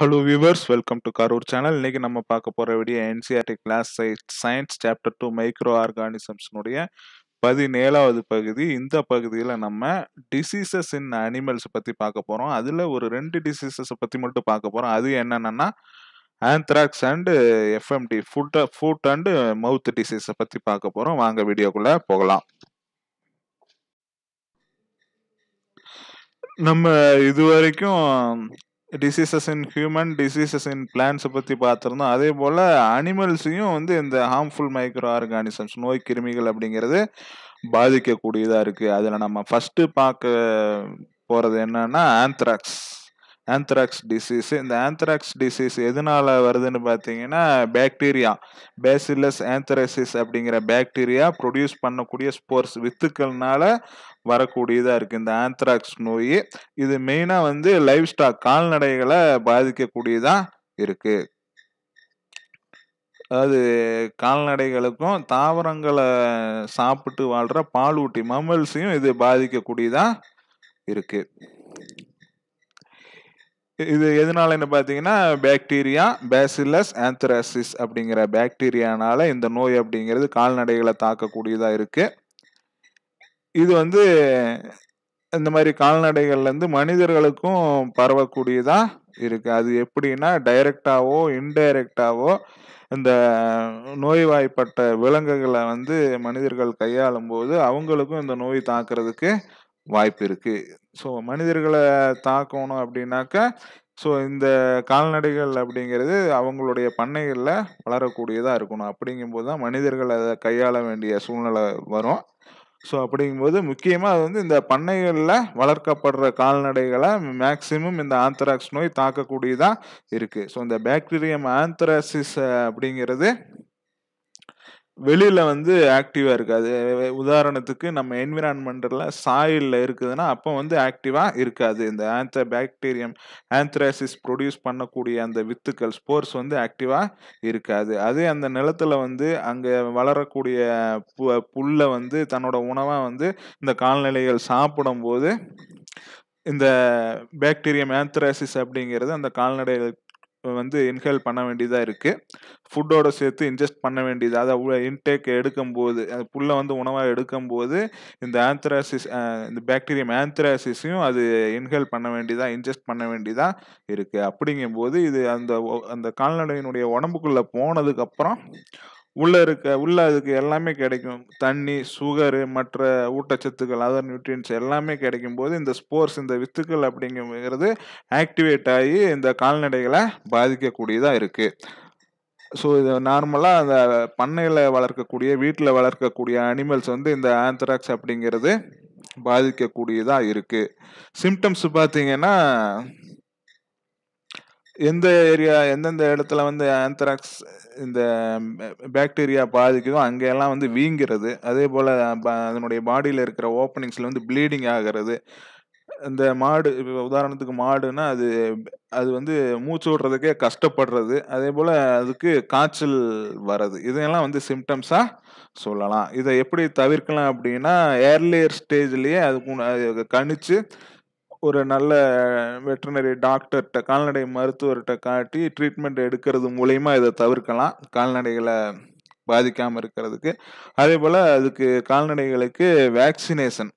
Hello viewers welcome to Karur channel இன்றைக்கி நம்ம பார்க்க போகிற video NCERT class science chapter two மைக்ரோ ஆர்கானிசம்ஸ்னுடைய பதினேழாவது பகுதி இந்த பகுதியில் நம்ம டிசீசஸ் இன் அனிமல்ஸ் பற்றி பார்க்க போகிறோம் அதில் ஒரு ரெண்டு டிசீசஸை பற்றி மட்டும் பார்க்க போகிறோம் அது என்னென்னா anthrax and FMD foot foot and mouth டிசீஸை பற்றி பார்க்க போகிறோம் வாங்க வீடியோக்குள்ளே போகலாம் நம்ம இது வரைக்கும் diseases in human diseases in பிளான்ஸை பற்றி பார்த்துருந்தோம் அதே போல் அனிமல்ஸையும் வந்து இந்த ஹார்ம்ஃபுல் மைக்ரோ ஆர்கானிசம்ஸ் நோய் கிருமிகள் அப்படிங்கிறது பாதிக்கக்கூடியதாக இருக்குது அதில் நம்ம ஃபஸ்ட்டு பார்க்க போகிறது என்னன்னா ஆந்த்ராக்ஸ் ஆந்த்ராக்ஸ் டிசீஸ் இந்த ஆந்த்ராக்ஸ் டிசீஸ் எதனால வருதுன்னு பார்த்தீங்கன்னா பேக்டீரியா பேசிலஸ் ஆந்த்ராசிஸ் அப்படிங்கிற பாக்டீரியா ப்ரொடியூஸ் பண்ணக்கூடிய ஸ்போர்ஸ் வித்துக்கள்னால வரக்கூடியதாக இருக்குது இந்த ஆந்த்ராக்ஸ் நோய் இது மெயினாக வந்து லைஃப் ஸ்டாக் கால்நடைகளை பாதிக்கக்கூடியதாக இருக்குது அதாவது கால்நடைகளுக்கும் தாவரங்களை சாப்பிட்டு வாழ்கிற பாலூட்டி மமல்ஸையும் இது பாதிக்கக்கூடியதாக இருக்குது இது எதனாலன்னு பார்த்தீங்கன்னா பாக்டீரியா பேசிலஸ் ஆந்த்ராசிஸ் அப்படிங்கிற பாக்டீரியானால இந்த நோய் அப்படிங்கிறது கால்நடைகளை தாக்கக்கூடியதாக இருக்குது இது வந்து இந்த மாதிரி கால்நடைகள்லேருந்து மனிதர்களுக்கும் பரவக்கூடியதாக இருக்குது அது எப்படின்னா டைரக்டாவோ இன்டைரக்டாவோ இந்த நோய்வாய்ப்பட்ட விலங்குகளை வந்து மனிதர்கள் கையாளும் போது அவங்களுக்கும் இந்த நோய் தாக்குறதுக்கு வாய்ப்பு இருக்குது ஸோ மனிதர்களை தாக்கணும் அப்படின்னாக்கா ஸோ இந்த கால்நடைகள் அப்படிங்கிறது அவங்களுடைய பண்ணைகளில் வளரக்கூடியதாக இருக்கணும் அப்படிங்கும்போது தான் மனிதர்கள் அதை கையாள வேண்டிய சூழ்நிலை வரும் ஸோ அப்படிங்கும்போது முக்கியமாக அது வந்து இந்த பண்ணைகளில் வளர்க்கப்படுற கால்நடைகளை மேக்சிமம் இந்த ஆந்த்ராக்ஸ் நோய் தாக்கக்கூடியதாக இருக்குது ஸோ இந்த பேக்டீரியம் ஆந்த்ராசிஸ் அப்படிங்கிறது வெளியில் வந்து ஆக்டிவாக இருக்காது உதாரணத்துக்கு நம்ம என்விரான்மெண்டில் சாயிலில் இருக்குதுன்னா அப்போ வந்து ஆக்டிவாக இருக்காது இந்த ஆந்த பாக்டீரியம் ஆந்த்ராசிஸ் ப்ரொடியூஸ் பண்ணக்கூடிய அந்த வித்துக்கள் ஸ்போர்ஸ் வந்து ஆக்டிவாக இருக்காது அதே அந்த நிலத்தில் வந்து அங்கே வளரக்கூடிய பு புல்லை வந்து தன்னோட உணவாக வந்து இந்த கால்நிலைகள் சாப்பிடும்போது இந்த பாக்டீரியம் ஆந்த்ராசிஸ் அப்படிங்கிறது அந்த கால்நடை வந்து இன்ஹேல் பண்ண வேண்டியதாக இருக்குது ஃபுட்டோடு சேர்த்து இன்ஜெஸ்ட் பண்ண வேண்டியது அதை இன்டேக் எடுக்கும்போது அந்த புல்லை வந்து உணவாக எடுக்கும்போது இந்த ஆந்த்ராசிஸ் இந்த பேக்டீரியம் ஆந்த்ராசிஸையும் அது இன்ஹேல் பண்ண வேண்டியதாக இன்ஜெஸ்ட் பண்ண வேண்டியதாக இருக்குது அப்படிங்கும்போது இது அந்த அந்த கால்நடையினுடைய உடம்புக்குள்ளே போனதுக்கப்புறம் உள்ளே இருக்க உள்ள அதுக்கு எல்லாமே கிடைக்கும் தண்ணி சுகரு மற்ற ஊட்டச்சத்துக்கள் அதர் நியூட்ரியன்ஸ் எல்லாமே கிடைக்கும் போது இந்த ஸ்போர்ட்ஸ் இந்த வித்துக்கள் அப்படிங்கிறது ஆக்டிவேட் ஆகி இந்த கால்நடைகளை பாதிக்கக்கூடியதாக இருக்குது ஸோ இது நார்மலாக அந்த பண்ணையில் வளர்க்கக்கூடிய வீட்டில் வளர்க்கக்கூடிய அனிமல்ஸ் வந்து இந்த ஆந்த்ராக்ஸ் அப்படிங்கிறது பாதிக்கக்கூடியதாக இருக்குது சிம்டம்ஸ் பார்த்தீங்கன்னா எந்த ஏரியா எந்தெந்த இடத்துல வந்து ஆந்த்ராக்ஸ் இந்த பாக்டீரியா பாதிக்குதோ அங்கெல்லாம் வந்து வீங்கிறது அதே போல் அதனுடைய பாடியில் இருக்கிற ஓப்பனிங்ஸில் வந்து ப்ளீடிங் ஆகிறது இந்த மாடு இப்போ உதாரணத்துக்கு மாடுன்னா அது அது வந்து மூச்சு விடுறதுக்கே கஷ்டப்படுறது அதே போல் அதுக்கு காய்ச்சல் வர்றது இதையெல்லாம் வந்து சிம்டம்ஸாக சொல்லலாம் இதை எப்படி தவிர்க்கலாம் அப்படின்னா ஏர்லியர் ஸ்டேஜ்லேயே அதுக்கு கணிச்சு ஒரு நல்ல வெட்டினரி டாக்டர்கிட்ட கால்நடை மருத்துவர்கிட்ட காட்டி ட்ரீட்மெண்ட் எடுக்கிறது மூலயமா இதை தவிர்க்கலாம் கால்நடைகளை பாதிக்காமல் இருக்கிறதுக்கு அதே போல் அதுக்கு கால்நடைகளுக்கு வேக்சினேஷன்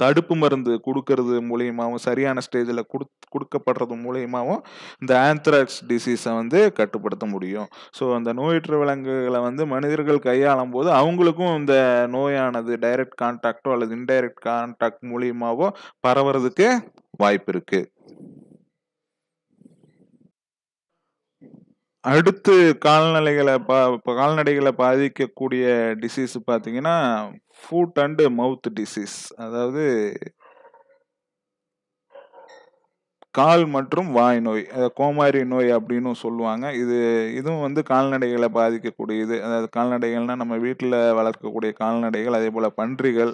தடுப்பு மருந்து கொடுக்கறது மூலியமாகவும் சரியான ஸ்டேஜில் கொடு கொடுக்கப்படுறது மூலியமாகவும் இந்த ஆந்த்ராக்ஸ் டிசீஸை வந்து கட்டுப்படுத்த முடியும் ஸோ அந்த நோயற்ற விலங்குகளை வந்து மனிதர்கள் கையாளும் போது அவங்களுக்கும் இந்த நோயானது டைரக்ட் கான்டாக்டோ அல்லது இன்டைரக்ட் கான்டாக்ட் மூலியமாகவோ பரவுறதுக்கு வாய்ப்பு இருக்குது அடுத்து கால்நடைகளை பா கால்நடைகளை பாதிக்கக்கூடிய டிசீஸ் பார்த்தீங்கன்னா ஃபுட் அண்டு மவுத் டிசீஸ் அதாவது கால் மற்றும் வாய் நோய் கோமாரி நோய் அப்படின்னு சொல்லுவாங்க இது இதுவும் வந்து கால்நடைகளை பாதிக்கக்கூடியது அதாவது கால்நடைகள்னால் நம்ம வீட்டில் வளர்க்கக்கூடிய கால்நடைகள் அதே போல் பன்றிகள்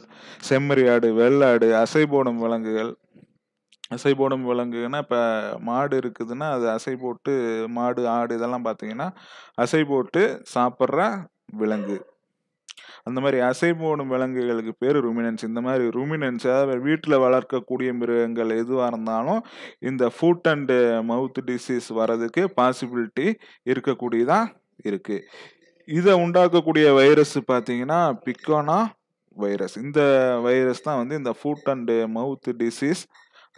செம்மறியாடு வெள்ளாடு அசை போடும் விலங்குகள் அசை போடும் விலங்குன்னா இப்போ மாடு இருக்குதுன்னா அது அசை போட்டு மாடு ஆடு இதெல்லாம் பார்த்தீங்கன்னா அசை போட்டு சாப்பிட்ற விலங்கு அந்த மாதிரி அசைபோடும் விலங்குகளுக்கு பேர் ருமினன்ஸ் இந்த மாதிரி ருமினன்ஸ் அதாவது வீட்டில் வளர்க்கக்கூடிய மிருகங்கள் எதுவாக இருந்தாலும் இந்த ஃபுட் அண்டு மவுத் டிசீஸ் வர்றதுக்கு பாசிபிலிட்டி இருக்கக்கூடியதாக இருக்குது இதை உண்டாக்கக்கூடிய வைரஸ் பார்த்தீங்கன்னா பிக்கோனா வைரஸ் இந்த வைரஸ் தான் வந்து இந்த ஃபுட் அண்டு மவுத் டிசீஸ்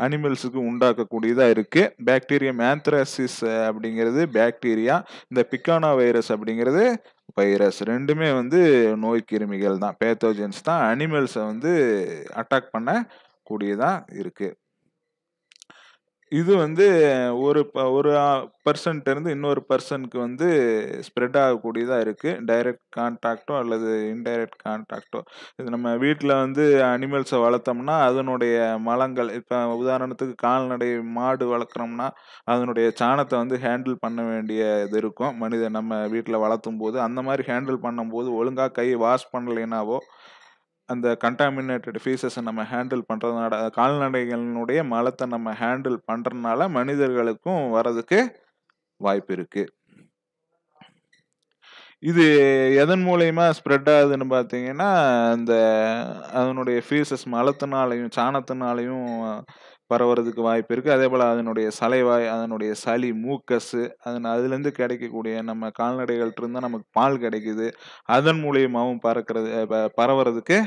அனிமல்ஸுக்கு உண்டாக்கக்கூடியதாக இருக்குது பேக்டீரியம் ஆந்த்ராசிஸ் அப்படிங்கிறது பாக்டீரியா இந்த பிக்கானா வைரஸ் அப்படிங்கிறது வைரஸ் ரெண்டுமே வந்து நோய் கிருமிகள் தான் பேத்தோஜென்ஸ் தான் அனிமல்ஸை வந்து அட்டாக் பண்ணக்கூடியதாக இருக்குது இது வந்து ஒரு ஒரு பர்சன்ட் இருந்து இன்னொரு பர்சனுக்கு வந்து ஸ்ப்ரெட் ஆகக்கூடியதாக இருக்குது டைரக்ட் கான்டாக்டோ அல்லது இன்டைரக்ட் கான்டாக்டோ இது நம்ம வீட்டில் வந்து அனிமல்ஸை வளர்த்தோம்னா அதனுடைய மலங்கள் இப்போ உதாரணத்துக்கு கால்நடை மாடு வளர்க்குறோம்னா அதனுடைய சாணத்தை வந்து ஹேண்டில் பண்ண வேண்டிய இது இருக்கும் மனிதன் நம்ம வீட்டில் வளர்த்தும் போது அந்த மாதிரி ஹேண்டில் பண்ணும்போது ஒழுங்காக கை வாஷ் பண்ணலைனாவோ அந்த கண்டாமினேட்டட் ஃபீஸஸை நம்ம ஹேண்டில் பண்ணுறதுனால கால்நடைகளினுடைய மலத்தை நம்ம ஹேண்டில் பண்ணுறதுனால மனிதர்களுக்கும் வரதுக்கு வாய்ப்பு இருக்குது இது எதன் மூலயமா ஸ்ப்ரெட் ஆகுதுன்னு பார்த்தீங்கன்னா இந்த அதனுடைய ஃபீஸஸ் மலத்தினாலையும் சாணத்தினாலையும் பரவுறதுக்கு வாய்ப்பு இருக்குது அதே போல் அதனுடைய சலைவாய் அதனுடைய சளி மூக்கஸு அதன் அதுலேருந்து கிடைக்கக்கூடிய நம்ம கால்நடைகள்கிட்ட நமக்கு பால் கிடைக்குது அதன் மூலியமாகவும் பறக்கிறது பரவுறதுக்கு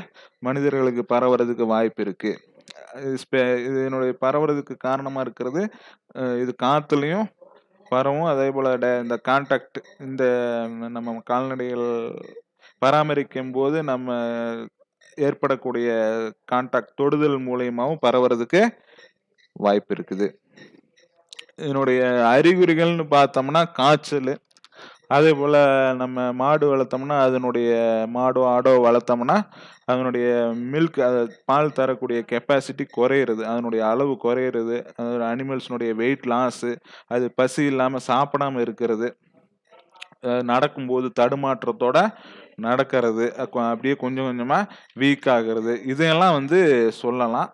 மனிதர்களுக்கு பரவுறதுக்கு வாய்ப்பு இருக்குது இதனுடைய பரவுறதுக்கு காரணமாக இருக்கிறது இது காற்றுலையும் பரவும் அதே போல் இந்த கான்டாக்ட் இந்த நம்ம கால்நடைகள் பராமரிக்கும் போது நம்ம ஏற்படக்கூடிய கான்டாக்ட் தொடுதல் மூலியமாகவும் பரவுறதுக்கு வாய்ப்பு இருக்குது இதனுடைய அறிகுறிகள்னு பார்த்தோம்னா காய்ச்சல் அதே போல் நம்ம மாடு வளர்த்தோம்னா அதனுடைய மாடோ ஆடோ வளர்த்தோம்னா அதனுடைய மில்க் அதை பால் தரக்கூடிய கெப்பாசிட்டி குறையிறது அதனுடைய அளவு குறையிறது அதோட அனிமல்ஸினுடைய வெயிட் லாஸு அது பசி இல்லாமல் சாப்பிடாமல் இருக்கிறது நடக்கும்போது தடுமாற்றத்தோட நடக்கிறது அப்படியே கொஞ்சம் கொஞ்சமாக வீக் ஆகிறது இதையெல்லாம் வந்து சொல்லலாம்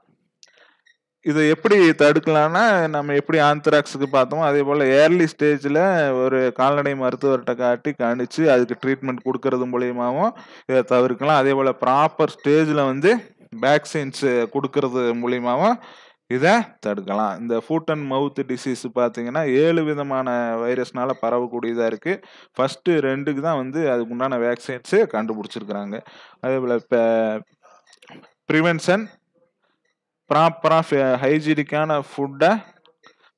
இதை எப்படி தடுக்கலாம்னா நம்ம எப்படி ஆந்த்ராக்ஸுக்கு பார்த்தோமோ அதே போல் ஏர்லி ஸ்டேஜில் ஒரு கால்நடை மருத்துவர்கிட்ட காட்டி கணிச்சு அதுக்கு ட்ரீட்மெண்ட் கொடுக்கறது மூலியமாகவும் இதை தவிர்க்கலாம் அதே போல் ப்ராப்பர் ஸ்டேஜில் வந்து வேக்சின்ஸ் கொடுக்கறது மூலியமாகவும் இதை தடுக்கலாம் இந்த ஃபுட் அண்ட் மவுத் டிசீஸ் பார்த்தீங்கன்னா ஏழு விதமான வைரஸ்னால பரவக்கூடியதாக இருக்குது ஃபஸ்ட்டு ரெண்டுக்கு தான் வந்து அதுக்கு உண்டான வேக்சின்ஸு கண்டுபிடிச்சிருக்கிறாங்க அதே போல் இப்போ ப்ரிவென்ஷன் ப்ராப்பராக ஹைஜீனிக்கான ஃபுட்டை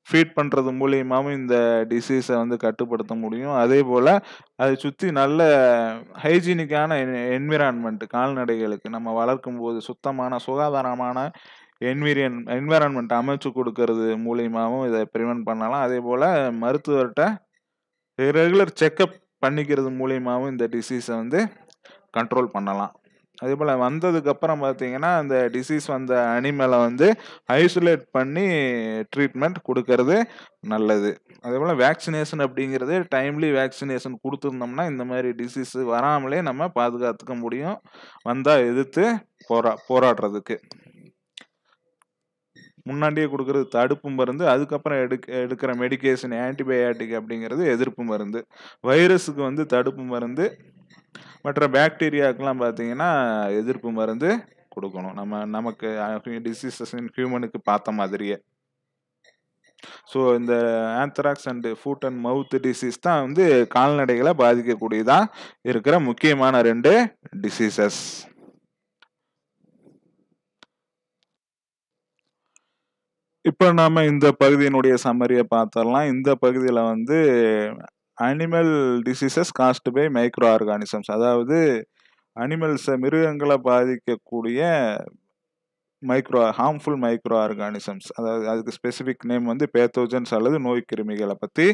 ஃபீட் பண்ணுறது மூலியமாகவும் இந்த டிசீஸை வந்து கட்டுப்படுத்த முடியும் அதே போல் அதை சுற்றி நல்ல ஹைஜீனிக்கான என்விரான்மெண்ட்டு கால்நடைகளுக்கு நம்ம வளர்க்கும் போது சுத்தமான சுகாதாரமான என்விரியன் என்விரான்மெண்ட் அமைச்சு கொடுக்கறது மூலியமாகவும் இதை ப்ரிவென்ட் பண்ணலாம் அதே போல் மருத்துவர்கிட்ட ரெகுலர் செக்கப் பண்ணிக்கிறது மூலியமாகவும் இந்த டிசீஸை வந்து கண்ட்ரோல் பண்ணலாம் அதே போல் வந்ததுக்கப்புறம் பார்த்தீங்கன்னா அந்த டிசீஸ் வந்த அனிமலை வந்து ஐசோலேட் பண்ணி ட்ரீட்மெண்ட் கொடுக்கறது நல்லது அதே போல் வேக்சினேஷன் அப்படிங்கிறது டைம்லி வேக்சினேஷன் கொடுத்துருந்தோம்னா இந்த மாதிரி டிசீஸ் வராமலே நம்ம பாதுகாத்துக்க முடியும் வந்தால் எதிர்த்து போரா போராடுறதுக்கு முன்னாடியே கொடுக்குறது தடுப்பு மருந்து அதுக்கப்புறம் எடுக்க எடுக்கிற மெடிக்கேஷன் ஆன்டிபயாட்டிக் அப்படிங்கிறது எதிர்ப்பு மருந்து வைரஸுக்கு வந்து தடுப்பு மருந்து மற்ற பாக்டீரியாவுக்கெலாம் பார்த்தீங்கன்னா எதிர்ப்பு மருந்து கொடுக்கணும் நம்ம நமக்கு டிசீசஸ் ஹியூமனுக்கு பார்த்த மாதிரியே ஸோ இந்த anthrax and foot and mouth disease தான் வந்து கால்நடைகளை பாதிக்கக்கூடியதாக இருக்கிற முக்கியமான ரெண்டு டிசீசஸ் இப்போ நாம் இந்த பகுதியினுடைய சம்மரியை பார்த்துடலாம் இந்த பகுதியில் வந்து animal diseases caused by microorganisms அதாவது அனிமல்ஸை மிருகங்களை பாதிக்கக்கூடிய மைக்ரோ ஹார்ம்ஃபுல் மைக்ரோ ஆர்கானிசம்ஸ் அதாவது அதுக்கு ஸ்பெசிஃபிக் நேம் வந்து பேத்தோஜன்ஸ் அல்லது நோய் கிருமிகளை பற்றி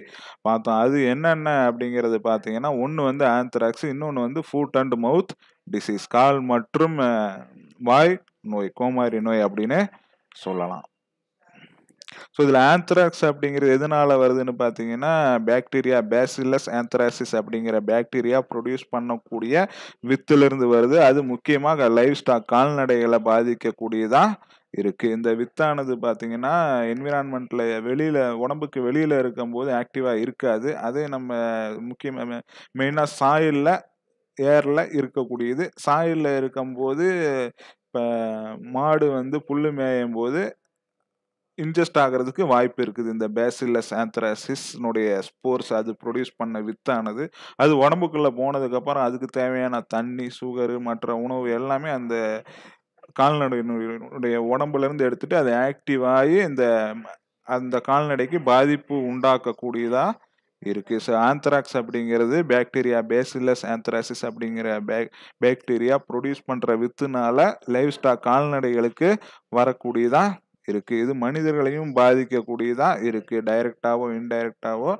பார்த்தோம் அது என்னென்ன அப்படிங்கிறது பார்த்தீங்கன்னா ஒன்று வந்து ஆந்த்ராக்ஸ் இன்னொன்று வந்து ஃபுட் அண்ட் மவுத் டிசீஸ் கால் மற்றும் வாய் நோய் கோமாரி நோய் அப்படின்னு சொல்லலாம் ஸோ இதில் ஆந்த்ராக்ஸ் அப்படிங்கிறது எதனால் வருதுன்னு பார்த்தீங்கன்னா பாக்டீரியா பேசிலஸ் ஆந்த்ராசிஸ் அப்படிங்கிற பாக்டீரியா ப்ரொடியூஸ் பண்ணக்கூடிய வித்துலேருந்து வருது அது முக்கியமாக லைஃப் ஸ்டாக் கால்நடைகளை பாதிக்கக்கூடியதாக இருக்கு இந்த வித்தானது பார்த்தீங்கன்னா என்விரான்மெண்ட்டில் வெளியில் உடம்புக்கு வெளியில் இருக்கும்போது ஆக்டிவாக இருக்காது அதே நம்ம முக்கியமாக மெயினாக சாயில்ல ஏரில் இருக்கக்கூடியது சாயிலில் இருக்கும்போது இப்போ மாடு வந்து புல் மேயும் போது இன்ஜெஸ்ட் ஆகிறதுக்கு வாய்ப்பு இருக்குது இந்த பேசிலஸ் ஆந்த்ராசிஸ்னுடைய ஸ்போர்ஸ் அது ப்ரொடியூஸ் பண்ண வித்தானது அது உடம்புக்குள்ளே போனதுக்கப்புறம் அதுக்கு தேவையான தண்ணி சுகரு மற்ற உணவு எல்லாமே அந்த கால்நடையினுடைய உடம்புலேருந்து எடுத்துகிட்டு அது ஆக்டிவ் ஆகி இந்த அந்த கால்நடைக்கு பாதிப்பு உண்டாக்கக்கூடியதாக இருக்குது ஸோ ஆந்த்ராக்ஸ் அப்படிங்கிறது பேக்டீரியா பேசிலஸ் ஆந்த்ராசிஸ் அப்படிங்கிற பே பேக்டீரியா ப்ரொடியூஸ் பண்ணுற வித்துனால லைஃப் ஸ்டாக் கால்நடைகளுக்கு வரக்கூடியதாக இருக்குது இது மனிதர்களையும் பாதிக்கக்கூடியதாக இருக்குது டைரெக்டாவோ இன்டைரக்டாவோ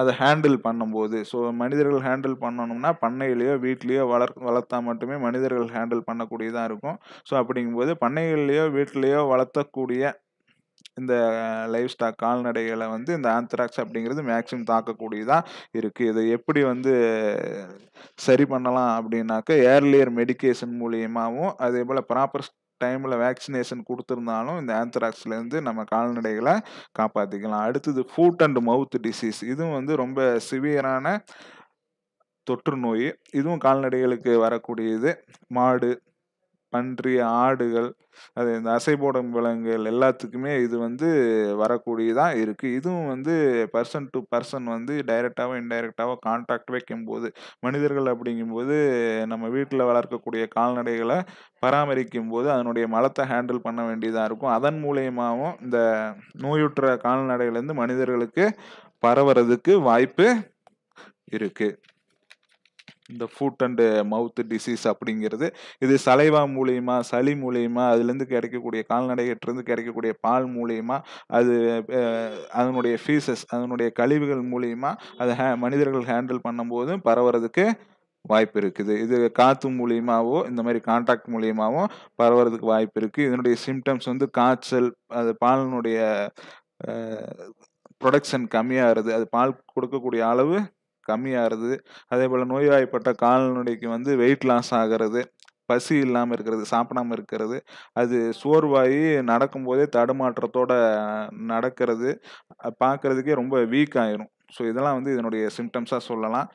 அதை ஹேண்டில் பண்ணும்போது ஸோ மனிதர்கள் ஹேண்டில் பண்ணணும்னா பண்ணையிலையோ வீட்லேயோ வளர் வளர்த்தா மட்டுமே மனிதர்கள் ஹேண்டில் பண்ணக்கூடியதாக இருக்கும் ஸோ அப்படிங்கும்போது பண்ணைகள்லையோ வீட்லேயோ வளர்த்தக்கூடிய இந்த லைஃப் ஸ்டாக் கால்நடைகளை வந்து இந்த ஆந்த்ராக்ஸ் அப்படிங்கிறது மேக்ஸிமம் தாக்கக்கூடியதாக இருக்குது இதை எப்படி வந்து சரி பண்ணலாம் அப்படின்னாக்க ஏர்லியர் மெடிக்கேஷன் மூலியமாகவும் அதே போல் ப்ராப்பர் டைமில் வேக்சினேஷன் கொடுத்துருந்தாலும் இந்த ஆந்த்ராக்ஸ்லேருந்து நம்ம கால்நடைகளை காப்பாற்றிக்கலாம் அடுத்தது ஃபுட் அண்ட் மவுத் டிசீஸ் இதுவும் வந்து ரொம்ப சிவியரான தொற்று நோய் இதுவும் கால்நடைகளுக்கு வரக்கூடியது மாடு பன்றி ஆடுகள் அது இந்த அசை போடும் விலங்குகள் எல்லாத்துக்குமே இது வந்து வரக்கூடியதாக இருக்குது இதுவும் வந்து பர்சன் டு பர்சன் வந்து டைரெக்டாகவோ இன்டைரக்டாகவோ கான்டாக்ட் வைக்கும்போது மனிதர்கள் அப்படிங்கும்போது நம்ம வீட்டில் வளர்க்கக்கூடிய கால்நடைகளை பராமரிக்கும் போது அதனுடைய மலத்தை ஹேண்டில் பண்ண வேண்டியதாக இருக்கும் அதன் மூலியமாகவும் இந்த நோயுற்ற கால்நடைகள்லேருந்து மனிதர்களுக்கு பரவுறதுக்கு வாய்ப்பு இருக்குது இந்த ஃபுட் அண்டு மவுத் டிசீஸ் அப்படிங்கிறது இது சலைவா மூலியமாக சளி மூலியமாக அதுலேருந்து கிடைக்கக்கூடிய கால்நடைகிட்டேருந்து கிடைக்கக்கூடிய பால் மூலியமாக அது அதனுடைய ஃபீசஸ் அதனுடைய கழிவுகள் மூலியமாக அதை ஹே மனிதர்கள் ஹேண்டில் பண்ணும்போதும் பரவுறதுக்கு வாய்ப்பு இருக்குது இது காற்று மூலியமாகவோ இந்த மாதிரி கான்டாக்ட் மூலியமாகவோ பரவுறதுக்கு வாய்ப்பு இருக்குது இதனுடைய சிம்டம்ஸ் வந்து காய்ச்சல் அது பாலினுடைய ப்ரொடக்ஷன் கம்மியாகிறது அது பால் கொடுக்கக்கூடிய அளவு கம்மியாகிறது அதே போல் நோய்வாய்ப்பட்ட கால்நடைக்கு வந்து வெயிட் லாஸ் ஆகிறது பசி இல்லாமல் இருக்கிறது சாப்பிடாமல் இருக்கிறது அது சோர்வாகி நடக்கும்போதே தடுமாற்றத்தோட நடக்கிறது பார்க்குறதுக்கே ரொம்ப வீக் ஆயிரும் ஸோ இதெல்லாம் வந்து இதனுடைய சிம்டம்ஸாக சொல்லலாம்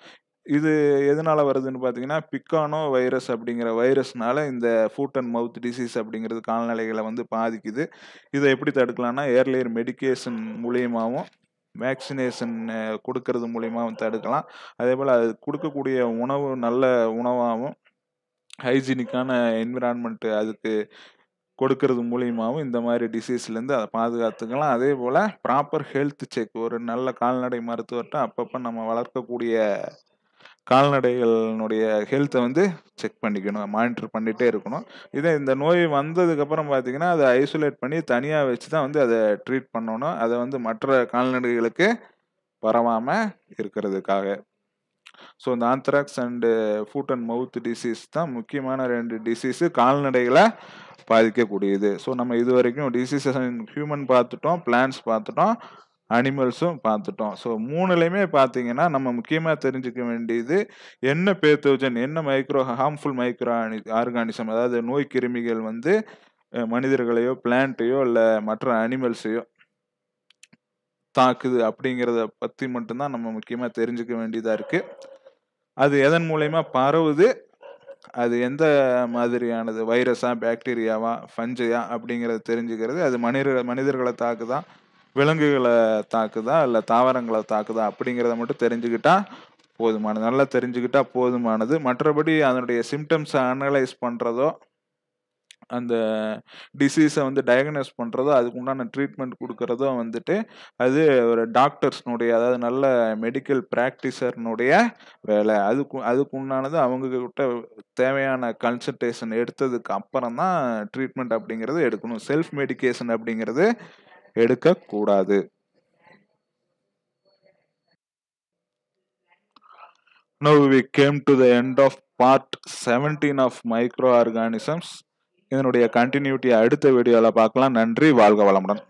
இது எதனால் வருதுன்னு பார்த்தீங்கன்னா பிக்கானோ வைரஸ் அப்படிங்கிற வைரஸ்னால இந்த ஃபூட் அண்ட் மவுத் டிசீஸ் அப்படிங்கிறது கால்நிலைகளை வந்து பாதிக்குது இதை எப்படி தடுக்கலாம்னா ஏர்லியர் மெடிக்கேஷன் மூலியமாகவும் வேக்சினேஷன் கொடுக்கறது மூலியமாகவும் தடுக்கலாம் அதே போல் அது கொடுக்கக்கூடிய உணவு நல்ல உணவாகவும் ஹைஜீனிக்கான என்விரான்மெண்ட்டு அதுக்கு கொடுக்கறது மூலியமாகவும் இந்த மாதிரி டிசீஸ்லேருந்து அதை பாதுகாத்துக்கலாம் அதே போல் ப்ராப்பர் ஹெல்த் செக் ஒரு நல்ல கால்நடை மருத்துவர்கிட்ட அப்பப்போ நம்ம வளர்க்கக்கூடிய கால்நடைகளினுடைய ஹெல்த்தை வந்து செக் பண்ணிக்கணும் மானிட்டர் பண்ணிகிட்டே இருக்கணும் இதே இந்த நோய் வந்ததுக்கப்புறம் பார்த்தீங்கன்னா அதை ஐசோலேட் பண்ணி தனியாக வச்சு தான் வந்து அதை ட்ரீட் பண்ணணும் அதை வந்து மற்ற கால்நடைகளுக்கு பரவாமல் இருக்கிறதுக்காக ஸோ இந்த anthrax and foot and mouth disease தான் முக்கியமான ரெண்டு டிசீஸு கால்நடைகளை பாதிக்கக்கூடியது ஸோ நம்ம இது வரைக்கும் டிசீஸஸ் ஹியூமன் பார்த்துட்டோம் பிளான்ஸ் பார்த்துட்டோம் அனிமல்ஸும் பார்த்துட்டோம் ஸோ மூணுலையுமே பார்த்தீங்கன்னா நம்ம முக்கியமாக தெரிஞ்சுக்க வேண்டியது என்ன பேத்தோஜன் என்ன மைக்ரோ ஹார்ம்ஃபுல் மைக்ரோ ஆர்கானிசம் அதாவது நோய் கிருமிகள் வந்து மனிதர்களையோ பிளான்ட்டையோ இல்லை மற்ற அனிமல்ஸையோ தாக்குது அப்படிங்கிறத பற்றி மட்டும்தான் நம்ம முக்கியமாக தெரிஞ்சுக்க வேண்டியதாக இருக்குது அது எதன் மூலயமா பரவுது அது எந்த மாதிரியானது வைரஸா பாக்டீரியாவா ஃபஞ்சையா அப்படிங்கிறத தெரிஞ்சுக்கிறது அது மனித மனிதர்களை தாக்குதான் விலங்குகளை தாக்குதா இல்லை தாவரங்களை தாக்குதா அப்படிங்கிறத மட்டும் தெரிஞ்சுக்கிட்டா போதுமானது நல்லா தெரிஞ்சுக்கிட்டா போதுமானது மற்றபடி அதனுடைய சிம்டம்ஸை அனலைஸ் பண்ணுறதோ அந்த டிசீஸை வந்து டயக்னோஸ் பண்ணுறதோ அதுக்கு உண்டான ட்ரீட்மெண்ட் கொடுக்குறதோ வந்துட்டு அது ஒரு டாக்டர்ஸ்னுடைய அதாவது நல்ல மெடிக்கல் ப்ராக்டிஸர்னுடைய வேலை அதுக்கு அதுக்கு உண்டானது அவங்கக்கிட்ட தேவையான கன்சல்டேஷன் எடுத்ததுக்கு அப்புறம் தான் ட்ரீட்மெண்ட் அப்படிங்கிறது எடுக்கணும் செல்ஃப் மெடிக்கேஷன் அப்படிங்கிறது எடுக்கக்கூடாது Now we came to the end of part 17 of microorganisms. இதனுடைய கண்டினியூட்டியை அடுத்த வீடியோவில் பார்க்கலாம் நன்றி வாழ்க வளமுடன்